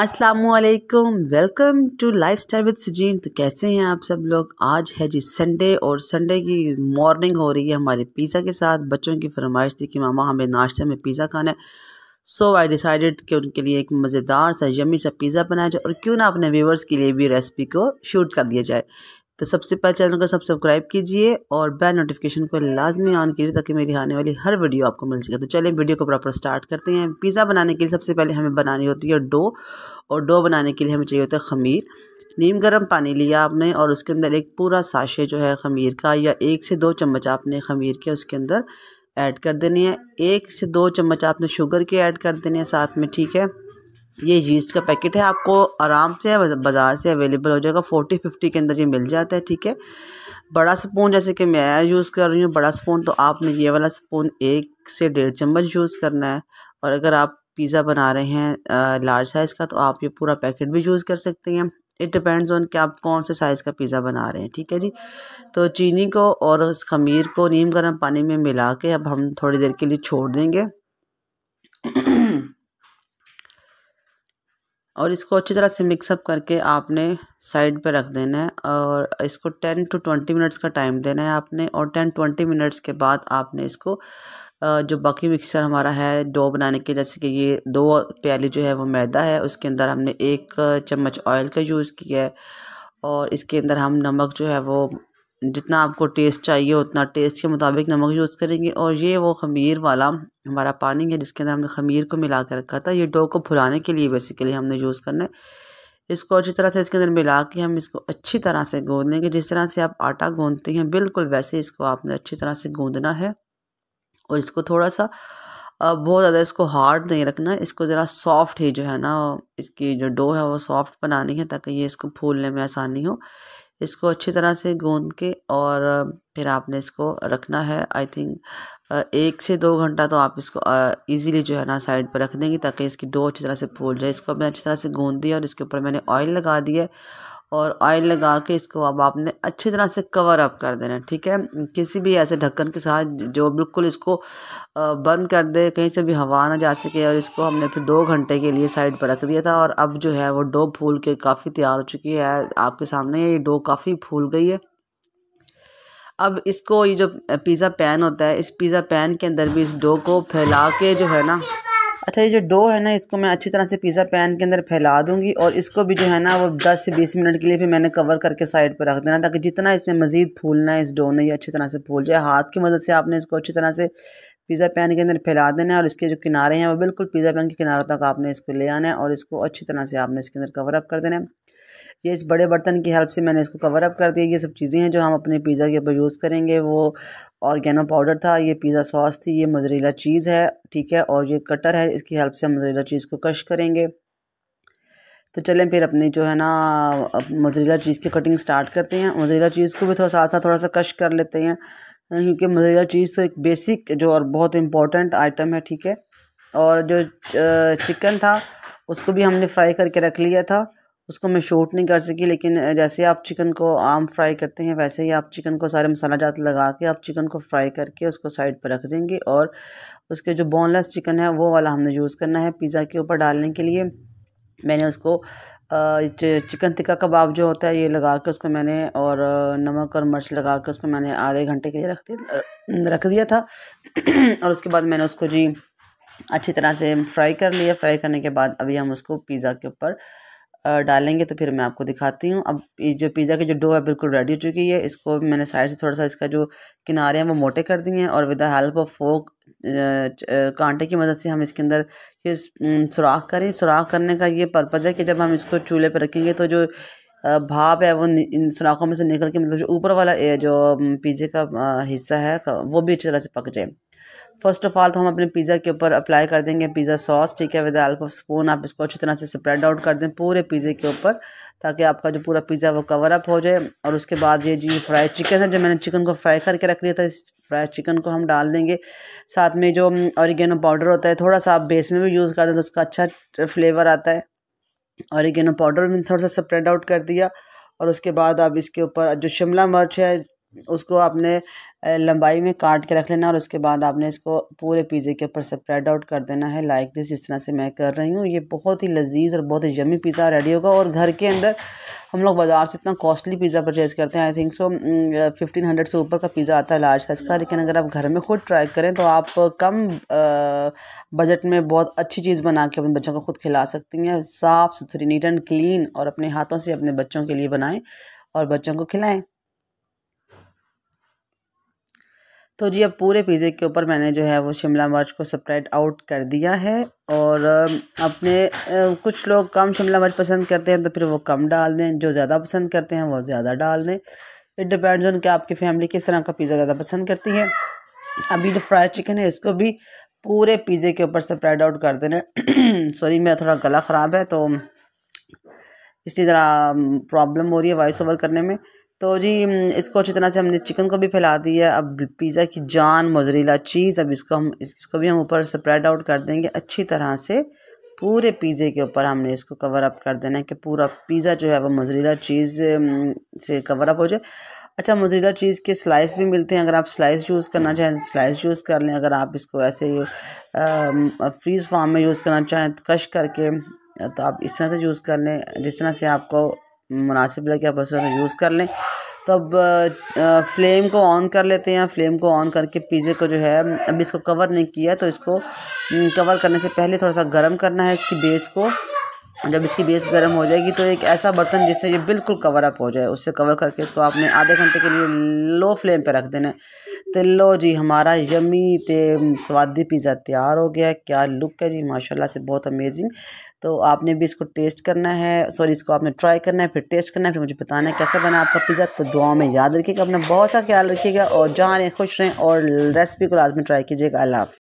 असलकुम welcome to lifestyle with Sajeen तो कैसे हैं आप सब लोग आज है जी संडे और संडे की मॉर्निंग हो रही है हमारे पिज़्ज़ा के साथ बच्चों की फरमाइश थी कि मामा हमें नाश्ते में पिज़्ज़ा खाना है सो आई डिसाइडेड कि उनके लिए एक मज़ेदार सा यमी सा पिज़्ज़ा बनाया जाए और क्यों ना अपने व्यूवर्स के लिए भी रेसिपी को शूट कर दिया जाए तो सबसे पहले चैनल को सब्सक्राइब कीजिए और बेल नोटिफिकेशन को लाजमी ऑन कीजिए ताकि मेरी आने वाली हर वीडियो आपको मिल सके तो चलिए वीडियो को प्रॉपर स्टार्ट करते हैं पिज़्ज़ा बनाने के लिए सबसे पहले हमें बनानी होती है डो और डो बनाने के लिए हमें चाहिए होता है खमीर नीम गर्म पानी लिया आपने और उसके अंदर एक पूरा साशे जो है खमीर का या एक से दो चम्मच आपने खमीर के उसके अंदर ऐड कर देने हैं एक से दो चम्मच आपने शुगर के ऐड कर देने हैं साथ में ठीक है ये यीस्ट का पैकेट है आपको आराम से बाज़ार से अवेलेबल हो जाएगा फोर्टी फिफ्टी के अंदर ये मिल जाता है ठीक है बड़ा स्पून जैसे कि मैं यूज़ कर रही हूँ बड़ा स्पून तो आपने ये वाला स्पून एक से डेढ़ चम्मच यूज़ करना है और अगर आप पिज़्ज़ा बना रहे हैं लार्ज साइज़ का तो आप ये पूरा पैकेट भी यूज़ कर सकते हैं इट डिपेंड्स ऑन कि आप कौन से साइज़ का पिज़्ज़ा बना रहे हैं ठीक है जी तो चीनी को और उस खमीर को नीम गर्म पानी में मिला के अब हम थोड़ी देर के लिए छोड़ देंगे और इसको अच्छी तरह से मिक्सअप करके आपने साइड पे रख देना है और इसको टेन टू ट्वेंटी मिनट्स का टाइम देना है आपने और टेन ट्वेंटी मिनट्स के बाद आपने इसको जो बाकी मिक्सचर हमारा है डो बनाने के जैसे कि ये दो प्याली जो है वो मैदा है उसके अंदर हमने एक चम्मच ऑयल का यूज़ किया है और इसके अंदर हम नमक जो है वो जितना आपको टेस्ट चाहिए उतना टेस्ट के मुताबिक नमक यूज़ करेंगे और ये वो खमीर वाला हमारा पानी है जिसके अंदर हमने खमीर को मिला कर रखा था ये डो को फुलाने के लिए बेसिकली हमने यूज़ करना है इसको अच्छी तरह से इसके अंदर मिला के हम इसको अच्छी तरह से गूँदेंगे जिस तरह से आप आटा गूँधते हैं बिल्कुल वैसे इसको आपने अच्छी तरह से गूँधना है और इसको थोड़ा सा बहुत ज़्यादा इसको हार्ड नहीं रखना इसको ज़रा सॉफ्ट ही जो है ना इसकी जो डो है वो सॉफ्ट बनानी है ताकि ये इसको फूलने में आसानी हो इसको अच्छी तरह से गूंद के और फिर आपने इसको रखना है आई थिंक एक से दो घंटा तो आप इसको इजीली जो है ना साइड पर रख देंगे ताकि इसकी डो अच्छी तरह से फूल जाए इसको मैं अच्छी तरह से गूंद दिया और इसके ऊपर मैंने ऑयल लगा दिया और ऑयल लगा के इसको अब आपने अच्छी तरह से कवर अप कर देना ठीक है किसी भी ऐसे ढक्कन के साथ जो बिल्कुल इसको बंद कर दे कहीं से भी हवा ना जा सके और इसको हमने फिर दो घंटे के लिए साइड पर रख दिया था और अब जो है वो डो फूल के काफ़ी तैयार हो चुकी है आपके सामने ये डो काफ़ी फूल गई है अब इसको ये जो पिज़्ज़ा पैन होता है इस पिज़्ज़ा पैन के अंदर भी इस डो को फैला के जो है ना अच्छा ये जो डो है ना इसको मैं अच्छी तरह से पिज़्ज़ा पैन के अंदर फैला दूंगी और इसको भी जो है ना वो 10 से 20 मिनट के लिए फिर मैंने कवर करके साइड पर रख देना ताकि जितना इसने मज़ीद फूलना है इस डो ने ये अच्छी तरह से फूल जाए हाथ की मदद से आपने इसको अच्छी तरह से पिज़्ज़ा पैन के अंदर फैला देना है और इसके जो किनारे हैं वो बिल्कुल पिज़्ज़ा पैन के किनारों तक आपने इसको ले आना है और इसको अच्छी तरह से आपने इसके अंदर कवर अप कर देना है ये इस बड़े बर्तन की हेल्प से मैंने इसको कवर अप कर दिया ये सब चीज़ें हैं जो हम अपने पिज़्ज़ा के ऊपर यूज़ करेंगे वो ऑर्गेनो पाउडर था ये पिज़्ज़ा सॉस थी ये मजरीला चीज़ है ठीक है और ये कटर है इसकी हेल्प से हम मजरीला चीज़ को कश करेंगे तो चलें फिर अपनी जो है ना मजरीला चीज़ की कटिंग स्टार्ट करते हैं मज़रीला चीज़ को भी थोड़ा साथ साथ थोड़ा सा कश कर लेते हैं क्योंकि मजरीला चीज़ तो एक बेसिक जो और बहुत इम्पॉर्टेंट आइटम है ठीक है और जो चिकन था उसको भी हमने फ्राई करके रख लिया था उसको मैं शूट नहीं कर सकी लेकिन जैसे आप चिकन को आम फ्राई करते हैं वैसे ही आप चिकन को सारे मसाला जात लगा के आप चिकन को फ्राई करके उसको साइड पर रख देंगे और उसके जो बोनलेस चिकन है वो वाला हमने यूज़ करना है पिज़्ज़ा के ऊपर डालने के लिए मैंने उसको चिकन टिक्का कबाब जो होता है ये लगा के उसको मैंने और नमक और मिर्च लगा के उसको मैंने आधे घंटे के लिए रख दिया रख दिया था और उसके बाद मैंने उसको जी अच्छी तरह से फ्राई कर लिया फ्राई करने के बाद अभी हम उसको पिज़्ज़ा के ऊपर डालेंगे तो फिर मैं आपको दिखाती हूँ अब जो पिज़्ज़ा की जो डो है बिल्कुल रेडी हो चुकी है इसको मैंने साइड से थोड़ा सा इसका जो किनारे हैं वो मोटे कर दिए हैं और with the help of fork कांटे की मदद से हम इसके अंदर सुराख करें सुराख करने का ये पर्पज़ है कि जब हम इसको चूल्हे पर रखेंगे तो जो भाप है वो इन सुराखों में से निकल के मतलब जो ऊपर वाला जो पिज़्ज़े का हिस्सा है वो भी अच्छी तरह से पक जाए फर्स्ट ऑफ ऑल तो हम अपने पिज़्ज़ा के ऊपर अप्लाई कर देंगे पिज़्ज़ा सॉस ठीक है विद हेल्प ऑफ स्पून आप इसको अच्छी तरह से स्प्रेड आउट कर दें पूरे पिज़्ज़े के ऊपर ताकि आपका जो पूरा पिज़्ज़ा वो कवर अप हो जाए और उसके बाद ये जी फ्राइड चिकन है जो मैंने चिकन को फ्राई करके रख लिया था इस फ्राइड चिकन को हम डाल देंगे साथ में जो औरिगेनो पाउडर होता है थोड़ा सा आप बेस में भी यूज़ कर दें तो उसका अच्छा फ्लेवर आता है औरिगेनो पाउडर भी थोड़ा सा स्प्रेड आउट कर दिया और उसके बाद आप इसके ऊपर जो शिमला मिर्च है उसको आपने लंबाई में काट के रख लेना और उसके बाद आपने इसको पूरे पिज़्ज़े के ऊपर स्प्रेड आउट कर देना है लाइक दिस जिस तरह से मैं कर रही हूँ ये बहुत ही लजीज और बहुत ही यमी पिज़्ज़ा रेडी होगा और घर के अंदर हम लोग बाज़ार से इतना कॉस्टली पिज़्ज़ा परचेज़ करते हैं I think so fifteen hundred से ऊपर का पिज़्ज़ा आता है लार्ज साइज़ का लेकिन अगर आप घर में खुद ट्राई करें तो आप कम बजट में बहुत अच्छी चीज़ बना के अपने बच्चों को खुद खिला सकती हैं साफ़ सुथरी नीट एंड क्लीन और अपने हाथों से अपने बच्चों के लिए बनाएँ और बच्चों को खिलाएं तो जी अब पूरे पिज़्ज़े के ऊपर मैंने जो है वो शिमला मिर्च को सप्रेड आउट कर दिया है और अपने कुछ लोग कम शिमला मिर्च पसंद करते हैं तो फिर वो कम डाल दें जो ज़्यादा पसंद करते हैं वो ज़्यादा डाल दें इट डिपेंड्स ऑन कि आपकी फैमिली किस तरह का पिज़्ज़ा ज़्यादा पसंद करती है अभी जो फ्राइड चिकन है इसको भी पूरे पिज़्ज़े के ऊपर स्प्रेड आउट कर देना सॉरी मेरा थोड़ा गला ख़राब है तो इसी तरह प्रॉब्लम हो रही है वॉइस ओवर करने में तो जी इसको अच्छी तरह से हमने चिकन को भी फैला दिया अब पिज़्ज़ा की जान मजरीला चीज़ अब इसको हम इसको भी हम ऊपर स्प्रेड आउट कर देंगे अच्छी तरह से पूरे पिज़्ज़े के ऊपर हमने इसको कवर अप कर देना है कि पूरा पिज़्ज़ा जो है वो मजरीला चीज़ से कवर अप हो जाए अच्छा मजरीला चीज़ के स्लाइस भी मिलते हैं अगर आप स्लाइस यूज़ करना चाहें तो स्लाइस यूज़ कर लें अगर आप इसको ऐसे फ्रीज़ फार्म में यूज़ करना चाहें तो कश करके तो आप इस तरह से यूज़ कर लें जिस तरह से आपको मुनासिब लगे आप उस यूज़ कर लें तो अब फ्लेम को ऑन कर लेते हैं फ्लेम को ऑन करके पिज़्ज़े को जो है अब इसको कवर नहीं किया तो इसको कवर हम्म, करने से पहले थोड़ा सा गर्म करना है इसकी बेस को जब इसकी बेस गर्म हो जाएगी तो एक ऐसा बर्तन जिससे ये बिल्कुल कवर अप हो जाए उससे कवर करके इसको आपने आधे घंटे के लिए लो फ्लेम पर रख देना है तो लो जी हमारा यमी ते स्वादी पिज़्ज़ा तैयार हो गया क्या लुक है जी माशाल्लाह से बहुत अमेजिंग तो आपने भी इसको टेस्ट करना है सॉरी इसको आपने ट्राई करना है फिर टेस्ट करना है फिर मुझे बताना है कैसा बना आपका पिज़्ज़ा तो दुआ में याद रखिएगा अपना बहुत सा ख्याल रखिएगा और जहाँ रहें खुश रहें और रेसिपी को लाजमी ट्राई कीजिएगा अल्लाह